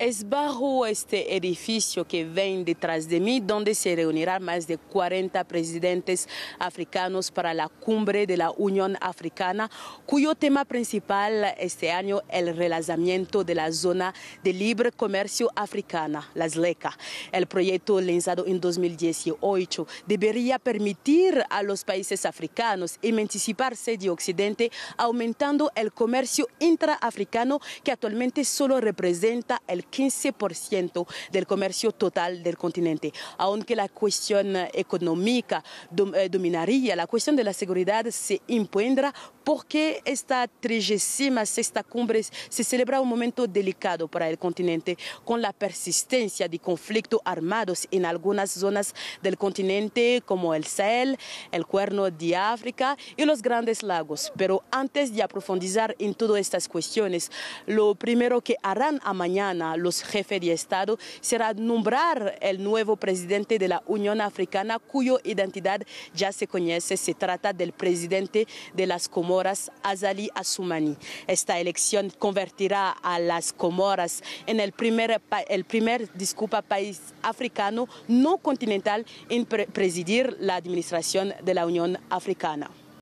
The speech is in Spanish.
Es bajo este edificio que ven detrás de mí, donde se reunirán más de 40 presidentes africanos para la cumbre de la Unión Africana, cuyo tema principal este año el relanzamiento de la zona de libre comercio africana, la ZLECA. El proyecto lanzado en 2018 debería permitir a los países africanos emanciparse de Occidente, aumentando el comercio intraafricano que actualmente solo representa el 15% del comercio total del continente. Aunque la cuestión económica eh, dominaría, la cuestión de la seguridad se impondrá porque esta 36 cumbre se celebra un momento delicado para el continente, con la persistencia de conflictos armados en algunas zonas del continente, como el Sahel, el Cuerno de África y los Grandes Lagos. Pero antes de profundizar en todas estas cuestiones, lo primero que harán a mañana los jefes de Estado será nombrar el nuevo presidente de la Unión Africana, cuya identidad ya se conoce. Se trata del presidente de las comunidades. Azali Asumani. Esta elección convertirá a las Comoras en el primer, el primer país africano no continental en presidir la administración de la Unión Africana.